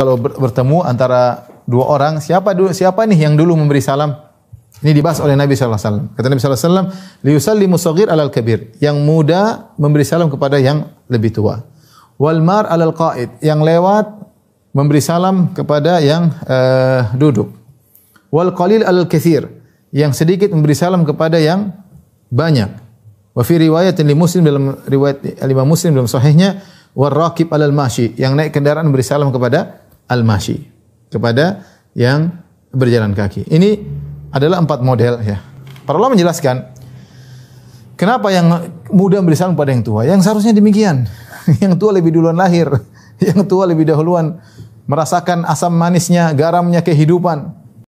kalau bertemu antara dua orang, siapa dulu, siapa nih yang dulu memberi salam? Ini dibahas oleh Nabi SAW. alaihi wasallam. Kata Nabi SAW, alaihi wasallam, "Liyusallimu alal kabir." Yang muda memberi salam kepada yang lebih tua. Walmar alal qaid. Yang lewat memberi salam kepada yang uh, duduk. Wal qalil alal kesir, Yang sedikit memberi salam kepada yang banyak. Wa fi riwayatin li Muslim dalam riwayat lima Muslim dalam sahihnya, Wal raqib alal mashi." Yang naik kendaraan memberi salam kepada al-mashi kepada yang berjalan kaki. Ini adalah empat model ya. Para ulama menjelaskan kenapa yang muda memberi salam kepada yang tua, yang seharusnya demikian. yang tua lebih duluan lahir, yang tua lebih dahuluan merasakan asam manisnya, garamnya kehidupan.